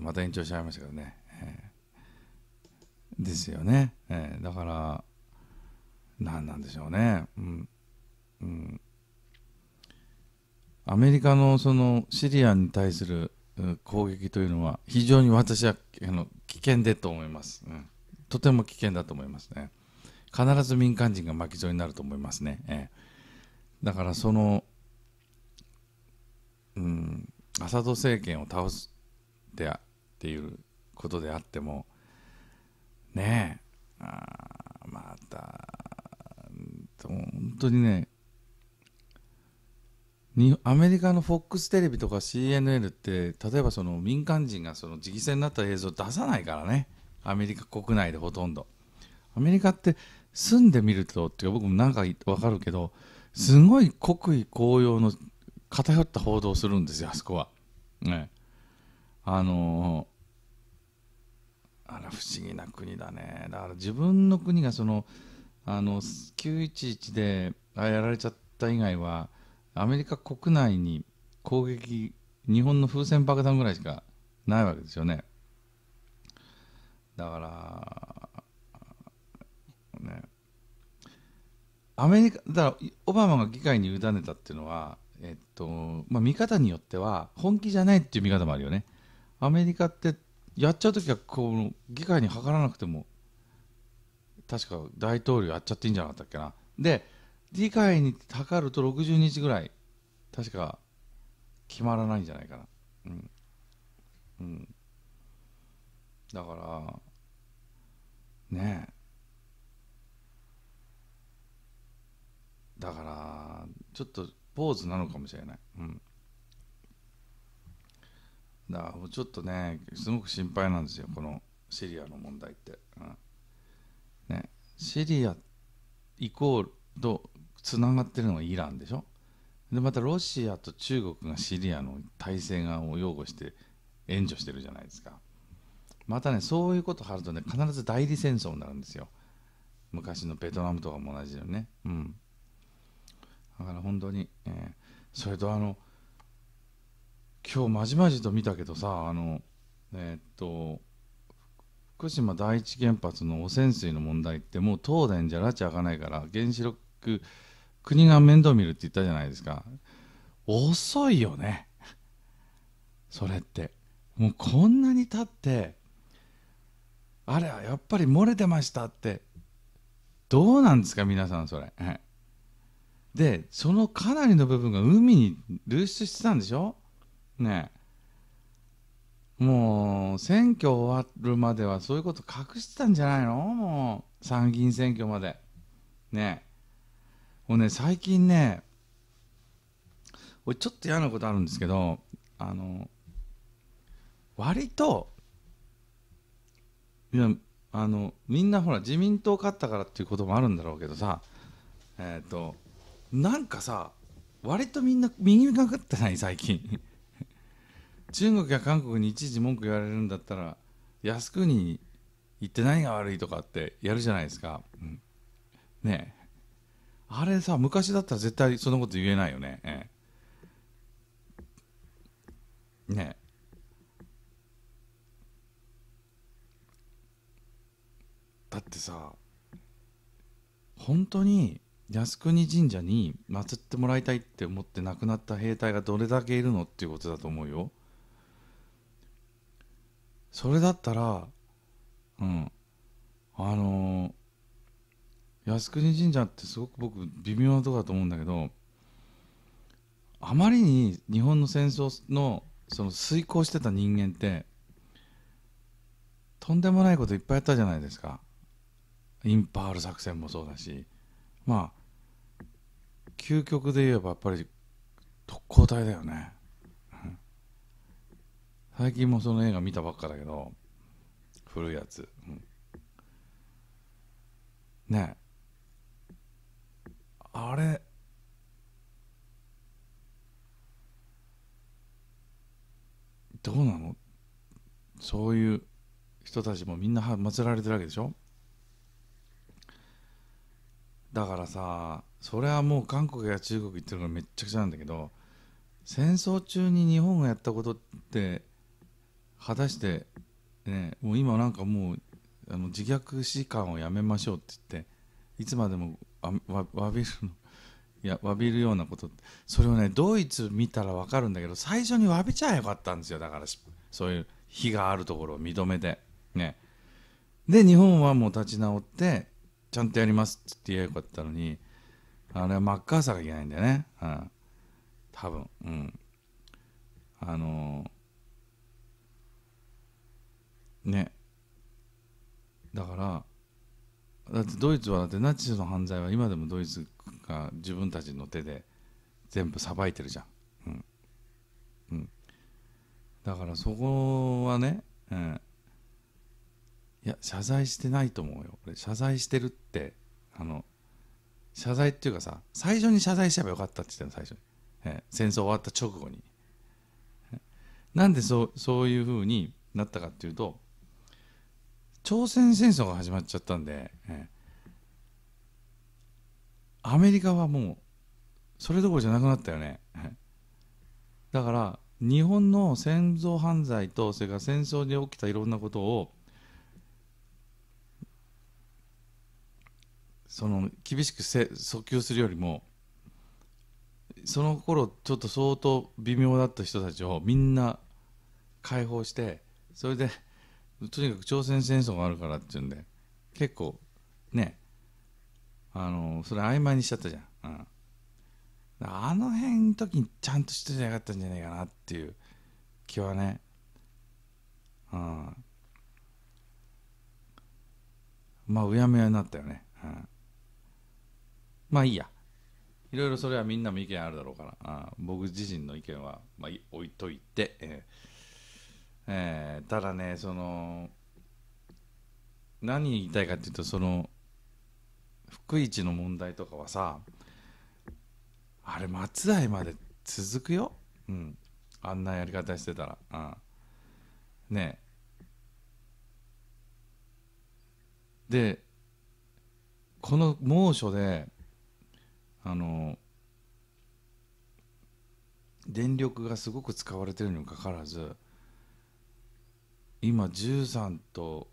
また延長しちゃいましたけどね、えー、ですよね、えー、だから何なんでしょうねうん、うん、アメリカのそのシリアに対する攻撃というのは非常に私はあの危険でと思います、うん、とても危険だと思いますね必ず民間人が巻き添えになると思いますね、えー、だからそのうんアサド政権を倒すでっていうことであってもねえあまた本当にねにアメリカの FOX テレビとか CNN って例えばその民間人がその直線戦になった映像を出さないからねアメリカ国内でほとんどアメリカって住んでみるとっていうか僕もなんか分かるけどすごい国威高揚の偏った報道するんですよあそこは。ね、あのー思議な国だねだから自分の国がそのあの911であやられちゃった以外はアメリカ国内に攻撃日本の風船爆弾ぐらいしかないわけですよねだからねアメリカだからオバマが議会に委ねたっていうのはえっとまあ見方によっては本気じゃないっていう見方もあるよねアメリカってやっちゃう時はこの議会に諮らなくても確か大統領やっちゃっていいんじゃなかったっけなで議会に諮ると60日ぐらい確か決まらないんじゃないかなうん、うん、だからねえだからちょっとポーズなのかもしれないうんだちょっとねすごく心配なんですよこのシリアの問題って、うん、ね、シリアイコールとつながってるのがイランでしょでまたロシアと中国がシリアの体制側を擁護して援助してるじゃないですかまたねそういうことを張るとね必ず代理戦争になるんですよ昔のベトナムとかも同じよねうんだから本当に、えー、それとあの今日まじまじと見たけどさあのえー、っと福島第一原発の汚染水の問題ってもう東電じゃちゃ開かないから原子力国が面倒見るって言ったじゃないですか遅いよねそれってもうこんなに経ってあれはやっぱり漏れてましたってどうなんですか皆さんそれ、でそのかなりの部分が海に流出してたんでしょねもう選挙終わるまではそういうこと隠してたんじゃないのもう参議院選挙までねもうね最近ね俺ちょっと嫌なことあるんですけどあの割といやあのみんなほら自民党勝ったからっていうこともあるんだろうけどさえっ、ー、となんかさ割とみんな右にがかってない最近中国や韓国にいちいち文句言われるんだったら靖国に行って何が悪いとかってやるじゃないですか、うん、ねえあれさ昔だったら絶対そのこと言えないよねええねえだってさ本当に靖国神社に祀ってもらいたいって思って亡くなった兵隊がどれだけいるのっていうことだと思うよ。それだったらうんあのー、靖国神社ってすごく僕微妙なとこだと思うんだけどあまりに日本の戦争のその遂行してた人間ってとんでもないこといっぱいやったじゃないですかインパール作戦もそうだしまあ究極で言えばやっぱり特攻隊だよね最近もその映画見たばっかだけど古いやつ、うん、ねえあれどうなのそういう人たちもみんな祀られてるわけでしょだからさそれはもう韓国や中国行ってるからめっちゃくちゃなんだけど戦争中に日本がやったことって果たして、ね、もう今なんかもうあの自虐史観をやめましょうって言っていつまでもあわわびるの いやわびるようなことそれをねドイツ見たら分かるんだけど最初にわびちゃえよかったんですよだからそういう非があるところを認めてねで日本はもう立ち直ってちゃんとやりますって言えばよかったのにあれはマッカーサーがいけないんだよね、うん、多分うんあのーねだからだってドイツはだってナチスの犯罪は今でもドイツが自分たちの手で全部さばいてるじゃん、うんうん、だからそこはね、うん、いや謝罪してないと思うよ謝罪してるってあの謝罪っていうかさ最初に謝罪しちゃえばよかったって言ったの最初に、えー、戦争終わった直後に、えなんでそうそういうふうになったかっていうと朝鮮戦争が始まっちゃったんで、えー、アメリカはもうそれどころじゃなくなったよね、えー、だから日本の戦争犯罪とそれから戦争で起きたいろんなことをその厳しくせ訴求するよりもその頃ちょっと相当微妙だった人たちをみんな解放してそれでとにかく朝鮮戦争があるからっていうんで結構ねあのそれ曖昧にしちゃったじゃん、うん、あの辺の時にちゃんとしてなかったんじゃないかなっていう気はね、うん、まあうやむやになったよね、うん、まあいいやいろいろそれはみんなも意見あるだろうから、うん、僕自身の意見は、まあ、置いといて、えーえー、ただねその何言いたいかっていうとその福一の問題とかはさあれ松代まで続くよ、うん、あんなやり方してたら、うん、ねでこの猛暑であの電力がすごく使われてるにもかかわらず今13と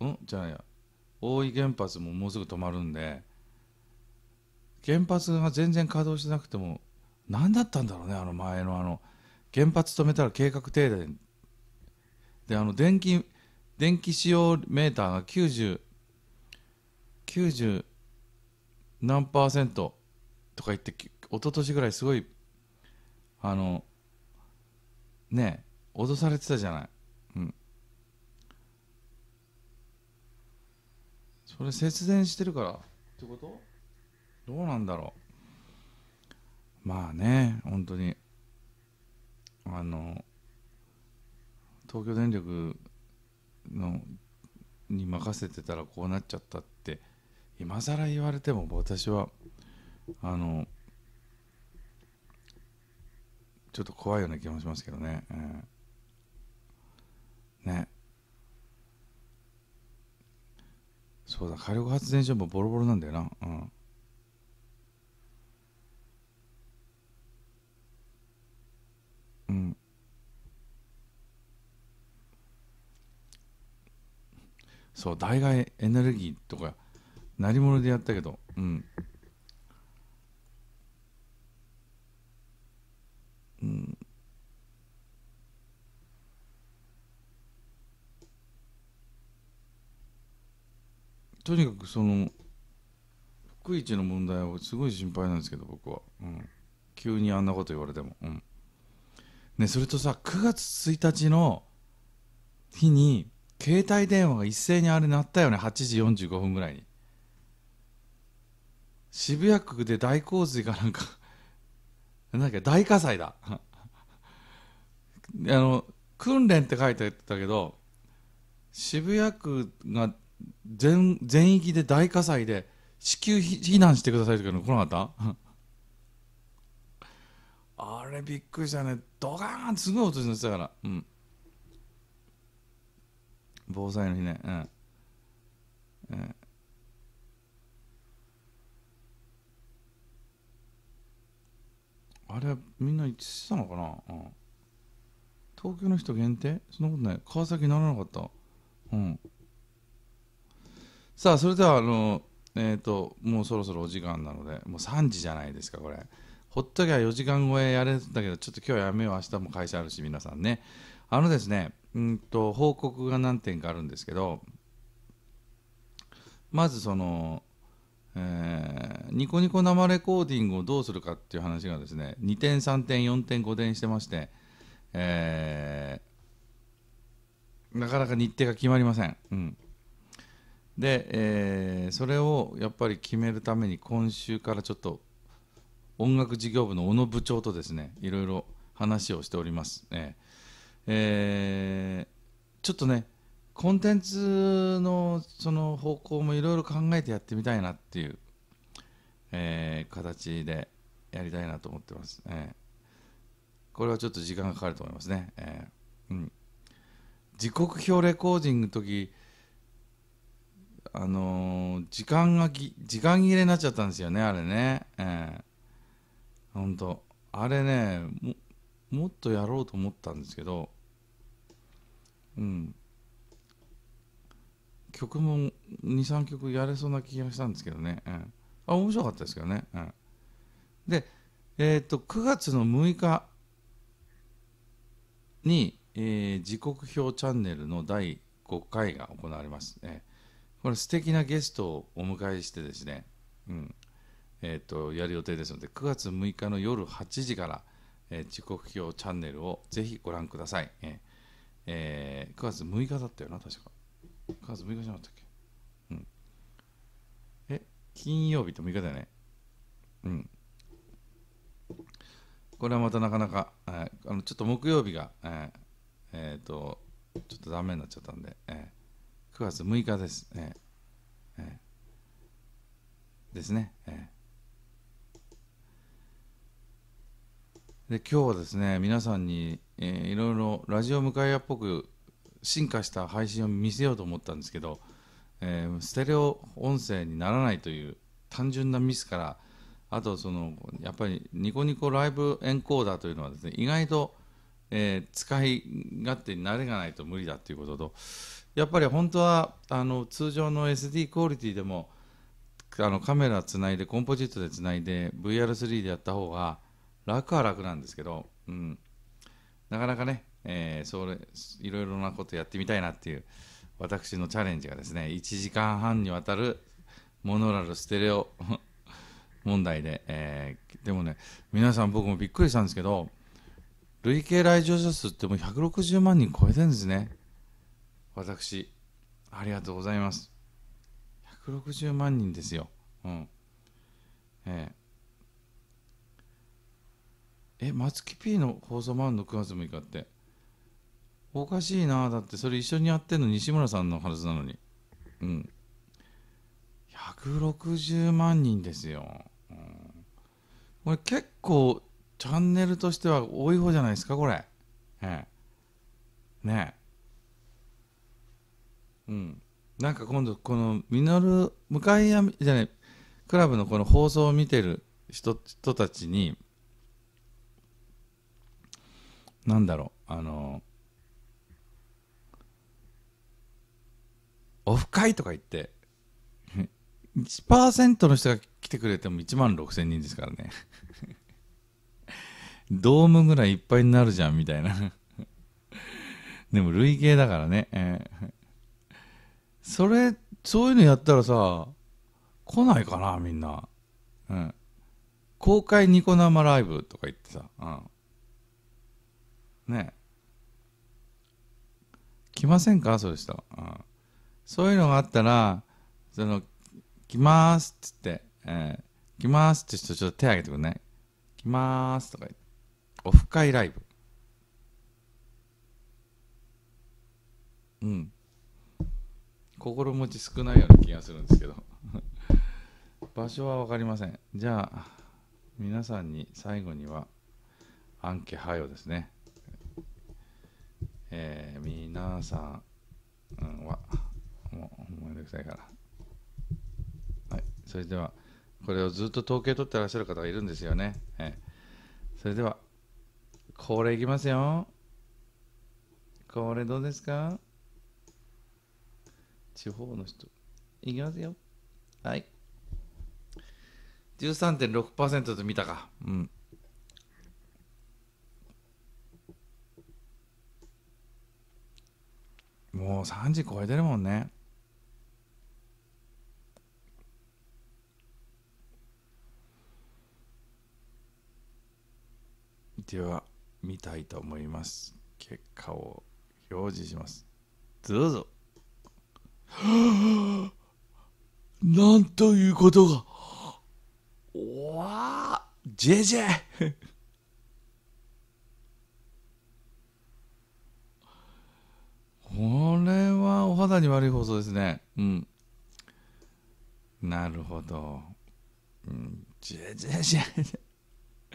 うんじゃないや大井原発ももうすぐ止まるんで原発が全然稼働しなくても何だったんだろうねあの前のあの原発止めたら計画停電であの電気電気使用メーターが9090何パーセントとか言って一昨年ぐらいすごいあのね脅されてたじゃないそれ節電してるからってことどうなんだろうまあね本当にあの東京電力のに任せてたらこうなっちゃったって今更言われても私はあのちょっと怖いような気もしますけどね、えー、ねそうだ火力発電所もボロボロなんだよなうんうん。そう、大概エネルギーとか、何者でやったけど、うん。うんとにかくその福一の問題はすごい心配なんですけど僕は、うん、急にあんなこと言われても、うん、ねそれとさ9月1日の日に携帯電話が一斉にあれなったよね8時45分ぐらいに渋谷区で大洪水かなんか なんか大火災だ あの訓練って書いてたけど渋谷区が全全域で大火災で至急避難してくださいとかの来なかった あれびっくりしたねドカーンすごい音しましたから、うん、防災の日ねうん、うん、あれみんな一致したのかな、うん、東京の人限定そんなことない川崎ならなかったうんさあそれではあのえっ、ー、ともうそろそろお時間なのでもう3時じゃないですかこれほっときゃ4時間超えやれるんだけどちょっと今日はやめよう明日も会社あるし皆さんねあのですねうんと報告が何点かあるんですけどまずその、えー、ニコニコ生レコーディングをどうするかっていう話がですね2点3点4点5点してまして、えー、なかなか日程が決まりません、うん、で、えー、それをやっぱり決めるために今週からちょっと音楽事業部の小野部長とですねいろいろ話をしております、えー、えー、ちょっとねコンテンツのその方向もいろいろ考えてやってみたいなっていう、えー、形でやりたいなと思ってます、えー、これはちょっと時間がかかると思いますね、えーうん、時刻表レコーディングの時あのー、時間が時間切れになっちゃったんですよねあれねええー、ほんとあれねもっとやろうと思ったんですけどうん曲も23曲やれそうな気がしたんですけどね、えー、あ面白かったですけどね、えー、でえっ、と9月の6日に、えー、時刻表チャンネルの第5回が行われます、えーこれ素敵なゲストをお迎えしてですね、うんえーと、やる予定ですので9月6日の夜8時から、えー、時刻表チャンネルをぜひご覧ください、えーえー、9月6日だったよな確か9月6日じゃなかったっけ、うん、え金曜日と6日だよねうんこれはまたなかなか、えー、あのちょっと木曜日が、えーえーと、とちょっとダメになっちゃったんで、えー九月六日です。えー、えー、ですね。えー、で今日はですね、皆さんに、えー、いろいろラジオ向かい屋っぽく進化した配信を見せようと思ったんですけど、えー、ステレオ音声にならないという単純なミスから、あとそのやっぱりニコニコライブエンコーダーというのはですね意外と、えー、使い勝手に慣れがないと無理だということと、やっぱり本当はあの通常の SD クオリティでもあのカメラつないでコンポジットでつないで VR3 でやった方が楽は楽なんですけど、うん、なかなかね、えー、それいろいろなことやってみたいなっていう私のチャレンジがですね1時間半にわたるモノラルステレオ 問題で、えー、でもね皆さん僕もびっくりしたんですけど累計来場者数ってもう160万人超えてるんですね。私ありがとうございます160万人ですようんえええ松木 P の放送もあるの9月6日っておかしいなだってそれ一緒にやってんの西村さんのはずなのにうん160万人ですよ、うん、これ結構チャンネルとしては多い方じゃないですかこれええねえうん、なんか今度このミノル向かい闇じゃないクラブのこの放送を見てる人人たちになんだろうあのオフ会とか言って1%の人が来てくれても1万6000人ですからね ドームぐらいいっぱいになるじゃんみたいなでも累計だからね、えーそれそういうのやったらさ来ないかなみんな、うん、公開ニコ生ライブとか言ってさ、うん、ね来ませんかそうでした、うん、そういうのがあったらその来ますっつって、えー、来ますって人ちょっと手挙げてくんない来ますとか言ってオフ会ライブうん心持ち少ないような気がするんですけど 場所は分かりませんじゃあ皆さんに最後にはアンケハヨですねえー、皆さん、うん、はもうめんどくさいからはいそれではこれをずっと統計取ってらっしゃる方がいるんですよね、えー、それではこれいきますよこれどうですか地方の人。いきますよ。はい。13.6%と見たか。うん。もう3時超えてるもんね。では、見たいと思います。結果を表示します。どうぞ。なんということが。おわジェジェ これはお肌に悪い放送ですね。うん。なるほど。うん、ジェジェジェ。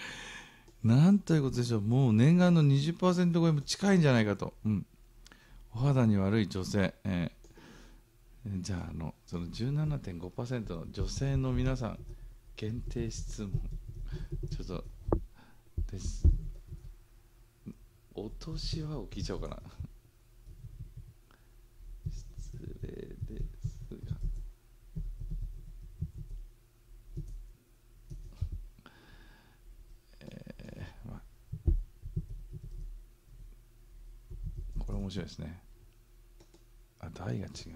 なんということでしょう。もう念願の20%超えも近いんじゃないかと。うん。お肌に悪い女性。えーじゃああのその17.5%の女性の皆さん限定質問ちょっとですお年はを聞いちゃおうかな失礼ですがえー、まあこれ面白いですねあ台が違うじゃん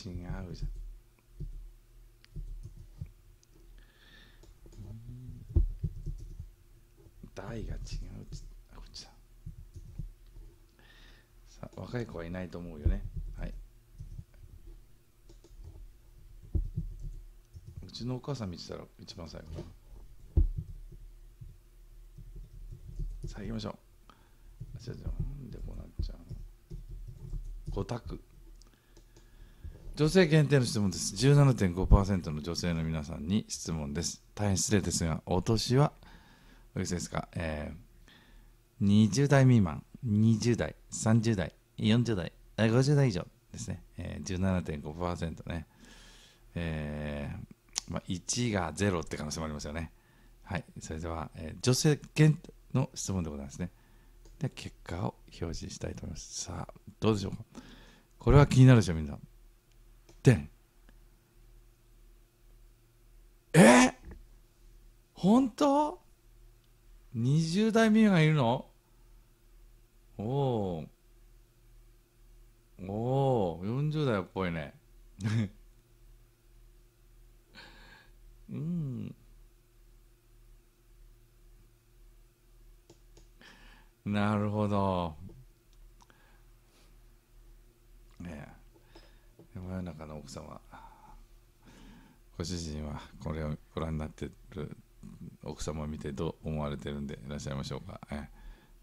違うじゃん。台が違うあ、こっちだ。さ若い子はいないと思うよね。はい。うちのお母さん見てたら一番最後かな。さあ、行きましょう。じゃじゃなんでこうなっちゃうの ?5 択。女性限定の質問です17.5%の女性の皆さんに質問です大変失礼ですがお年はおいくつですか、えー、20代未満20代30代40代50代以上ですね、えー、17.5%ねえー、まあ、1が0って可能性もありますよねはいそれでは、えー、女性限定の質問でございますねで結果を表示したいと思いますさあどうでしょうかこれは気になるでしょみんな点え本当 ?20 代目がいるのおおおお40代っぽいね うんなるほどねえ真夜中の奥様ご主人はこれをご覧になってる奥様を見てどう思われてるんでいらっしゃいましょうか、え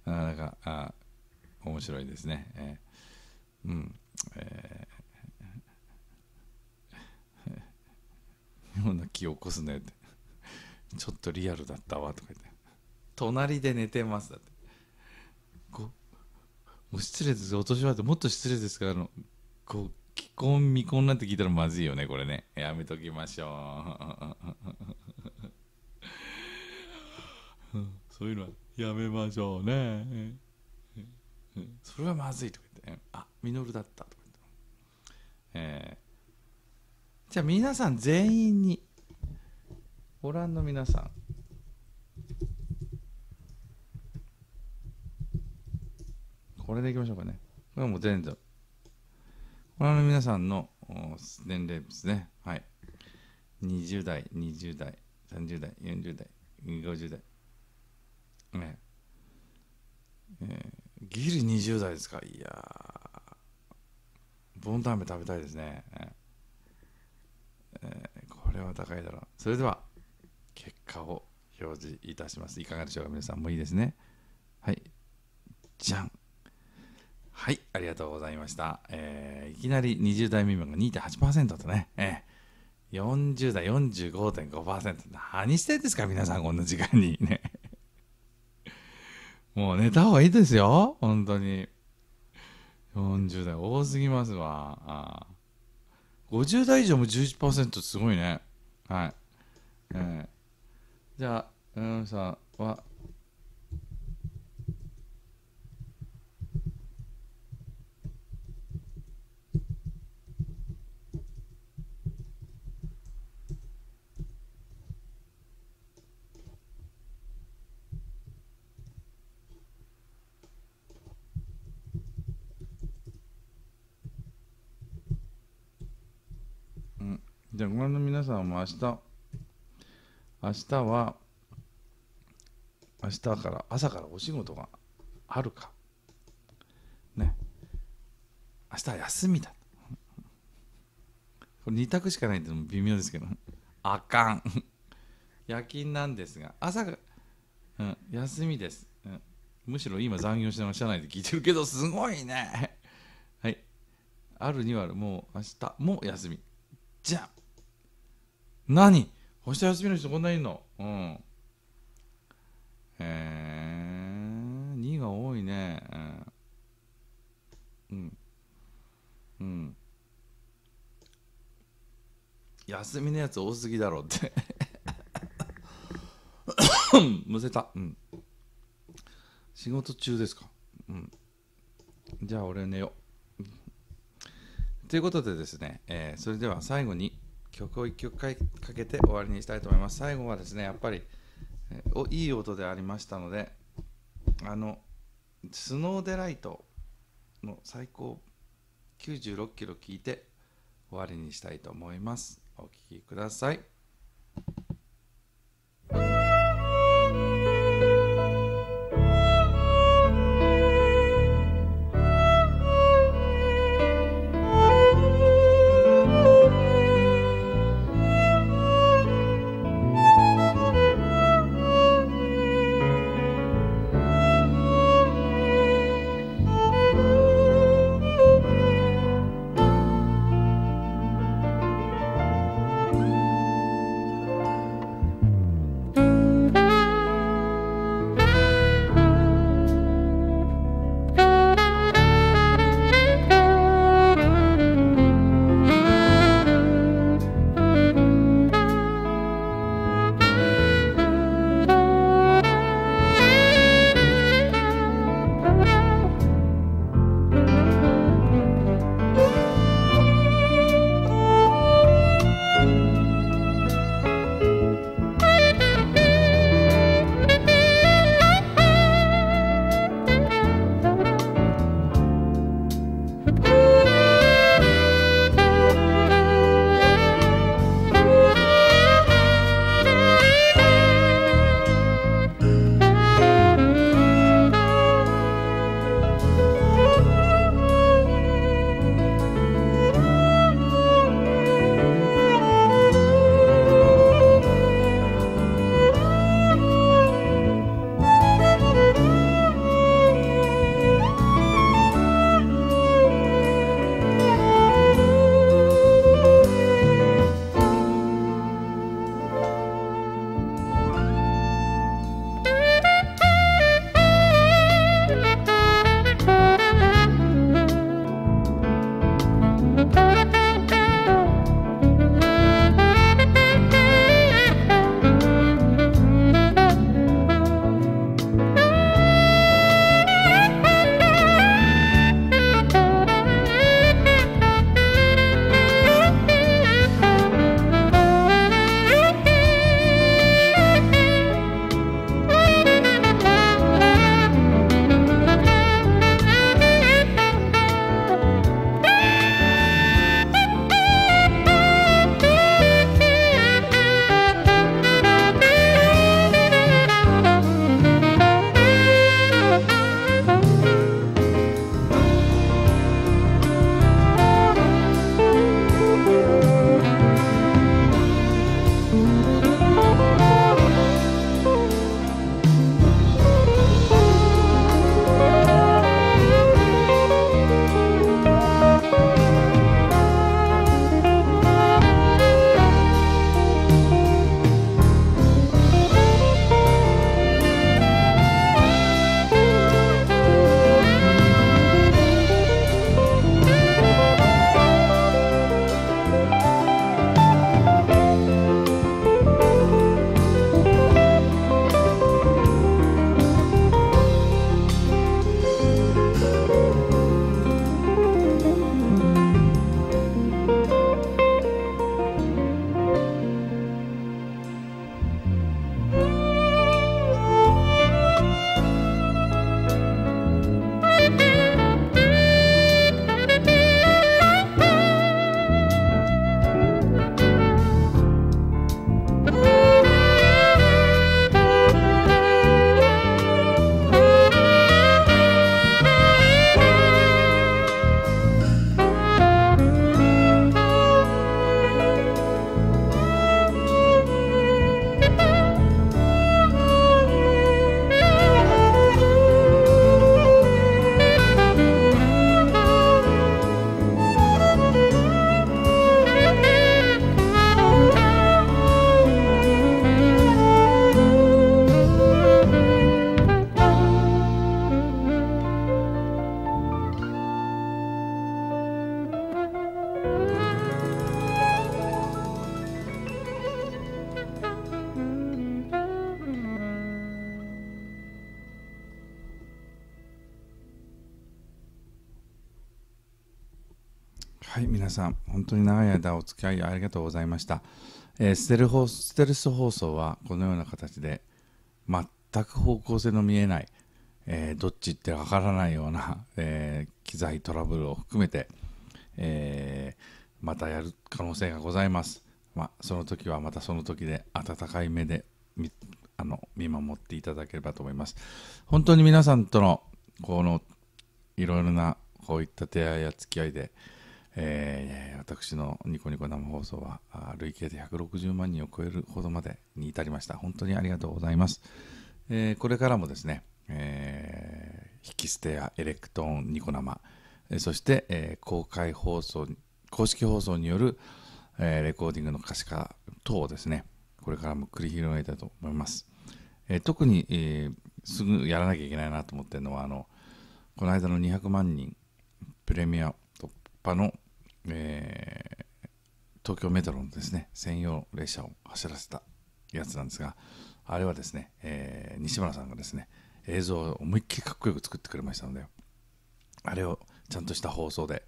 ー、なかなかあ面白いですね、えー、うん、えー、妙 な気を起こすねってちょっとリアルだったわとか言って隣で寝てますだってごもう失礼ですお年はってもっと失礼ですからあのご既婚未婚なんて聞いたらまずいよねこれねやめときましょう そういうのはやめましょうねそれはまずいとか言ってあミノルだったとか言ってえー、じゃあ皆さん全員にご覧の皆さんこれでいきましょうかねこれはもう全然ご覧の皆さんの年齢ですね。はい。20代、20代、30代、40代、50代。ねえー、ギリ20代ですか。いやー、ボンタンメ食べたいですね。えー、これは高いだろう。それでは、結果を表示いたします。いかがでしょうか、皆さん。もういいですね。はい。じゃん。はい、ありがとうございました。えー、いきなり20代未満が2.8%とね、えー、40代45.5%。何してんですか、皆さん、こんな時間に。ね。もう寝た方がいいですよ、本当に。40代多すぎますわ。あ50代以上も11%すごいね。はい。えー、じゃあ、うんさんは、じゃあ、ご覧の皆さんも明日、明日は、明日から朝からお仕事があるかね明日は休みだこれ2択しかないっても微妙ですけどあかん夜勤なんですが朝が、うん、休みです、うん、むしろ今残業しながら社内で聞いてるけどすごいねはいあるにはもう明日も休みじゃあ何星日休みの人こんなにいるのうん。えー、2が多いね。うん。うん。休みのやつ多すぎだろって むせた。うん。仕事中ですか。うん。じゃあ俺寝よう。ということでですね、えー、それでは最後に、曲を1曲かけて終わりにしたいと思います最後はですねやっぱりおいい音でありましたのであのスノーデライトの最高96キロ聴いて終わりにしたいと思いますお聴きください間お付き合いありがとうございました、えー、ステルホステルス放送はこのような形で全く方向性の見えない、えー、どっちってわからないような、えー、機材トラブルを含めて、えまたやる可能性がございます、まあ、その時はまたその時で温かい目であの見守っていただければと思います本当に皆さんとのこのいろいろなこういった出会いや付き合いで、えー、私のニコニコ生放送は累計で160万人を超えるほどまでに至りました本当にありがとうございます、えー、これからもですね、えー、引き捨てやエレクトーンニコ生そして、えー、公開放送公式放送による、えー、レコーディングの可視化等をですねこれからも繰り広げたいと思います、えー、特に、えー、すぐやらなきゃいけないなと思ってるのはあのこの間の200万人プレミア突破のえー、東京メトロのですね専用列車を走らせたやつなんですがあれはですね、えー、西村さんがですね映像を思いっきりかっこよく作ってくれましたのであれをちゃんとした放送で、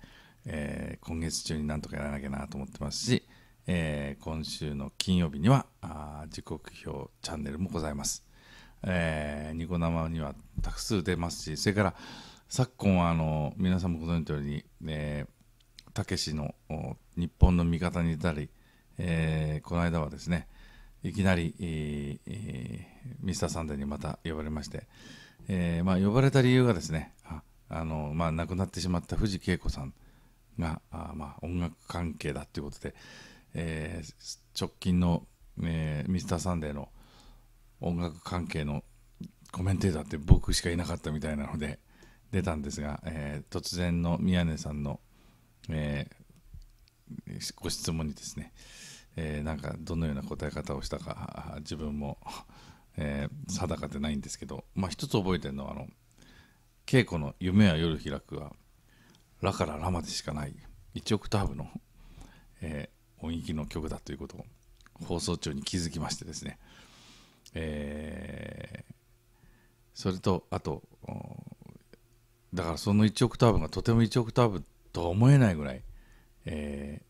えー、今月中になんとかやらなきゃなと思ってますし、えー、今週の金曜日にはあ時刻表チャンネルもございます、えー、ニコ生には多数出ますしそれから昨今はあの皆さんもご存じのように、えーたけしの日本の味方にいたり、えー、この間はですねいきなり、えー、ミスターサンデーにまた呼ばれまして、えーまあ、呼ばれた理由がですねああの、まあ、亡くなってしまった藤恵子さんがあ、まあ、音楽関係だということで、えー、直近の、えー、ミスターサンデーの音楽関係のコメンテーターって僕しかいなかったみたいなので出たんですが、えー、突然の宮根さんのえー、ご質問にですね、えー、なんかどのような答え方をしたか自分も、えー、定かでないんですけど、まあ、一つ覚えてるのはあの稽古の「夢は夜開く」は「ラからラまでしかない1オクターブの、えー、音域の曲だということを放送中に気づきましてですね、えー、それとあとだからその1オクターブがとても1オクターブってと思えないぐらい、え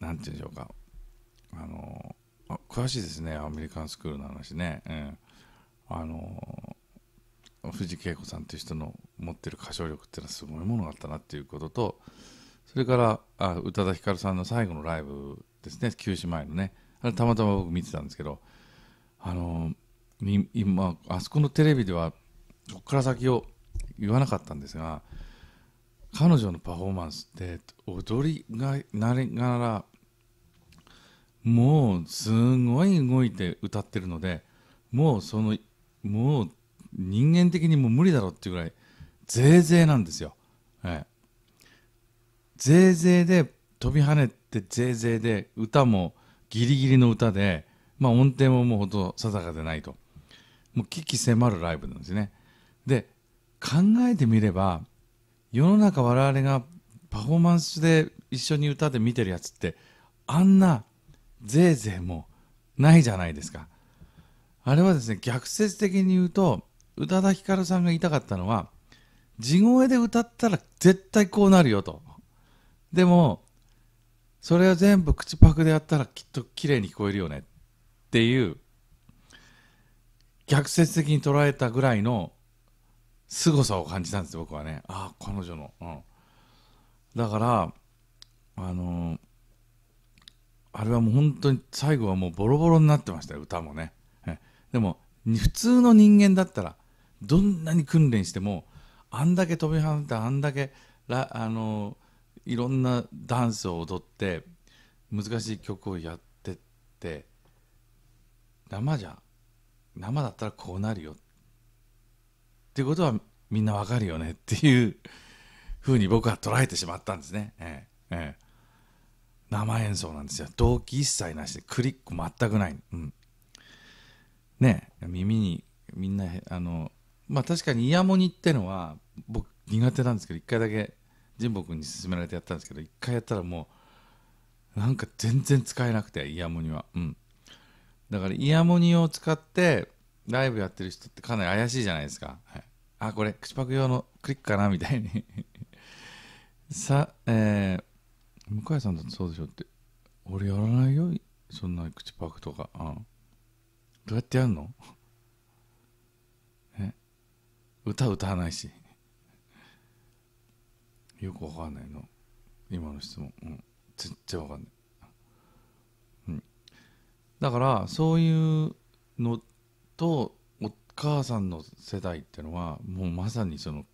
ー、なんて言うんでしょうか、あのあ詳しいですね、アメリカンスクールの話ね。うん、あの藤恵子さんという人の持ってる歌唱力っていうのはすごいものがあったなっていうこととそれからあ宇多田ヒカルさんの最後のライブですね休止前のねあれたまたま僕見てたんですけどあの今あそこのテレビではそこから先を言わなかったんですが彼女のパフォーマンスって踊りがなりながらもうすごい動いて歌ってるのでもうそのもう人間的にも無理だろうっていうぐらいぜいぜいなんですよ。ええ、ぜいぜいで飛び跳ねてぜいぜいで歌もギリギリの歌で、まあ、音程ももうほとんど定かでないともう危機迫るライブなんですね。で考えてみれば世の中我々がパフォーマンスで一緒に歌で見てるやつってあんなぜいぜいもないじゃないですかあれはですね逆説的に言うと宇多田ヒカルさんが言いたかったのは地声で歌ったら絶対こうなるよとでもそれを全部口パクでやったらきっと綺麗に聞こえるよねっていう逆説的に捉えたぐらいの凄さを感じたんです僕はねああ彼女の、うん、だからあのー、あれはもう本当に最後はもうボロボロになってましたよ歌もねでも普通の人間だったらどんなに訓練してもあんだけ飛び跳ねてあんだけらあのー、いろんなダンスを踊って難しい曲をやってって生じゃ生だったらこうなるよってってことはみんなわかるよねっていうふうに僕は捉えてしまったんですね。ええええ、生演奏なんですよ。動機一切なしでクリック全くない。うん、ね耳にみんなあのまあ確かにイヤモニってのは僕苦手なんですけど一回だけ神保君に勧められてやったんですけど一回やったらもうなんか全然使えなくてイヤモニは。うん、だからイヤモニを使ってライブやってる人ってかなり怪しいじゃないですか。はいあこれ口パク用のクリックかなみたいに さえー、向井さんだってそうでしょって俺やらないよそんな口パクとか、うん、どうやってやるの え歌歌わないし よくわかんないの今の質問、うん、全然わかんない、うん、だからそういうのと母さんの世代っていうのはもうまさにその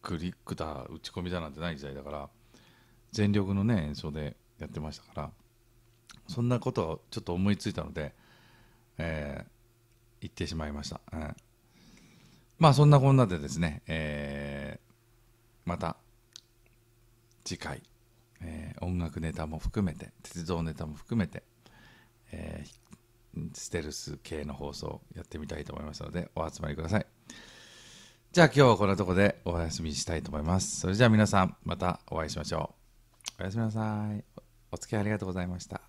クリックだ打ち込みだなんてない時代だから全力のね演奏でやってましたからそんなことをちょっと思いついたので、えー、言ってしまいました、うん、まあそんなこんなでですね、えー、また次回、えー、音楽ネタも含めて鉄道ネタも含めて、えー、引ステルス系の放送やってみたいと思いますのでお集まりくださいじゃあ今日はこんなとこでお休みしたいと思いますそれじゃあ皆さんまたお会いしましょうおやすみなさいお付き合いありがとうございました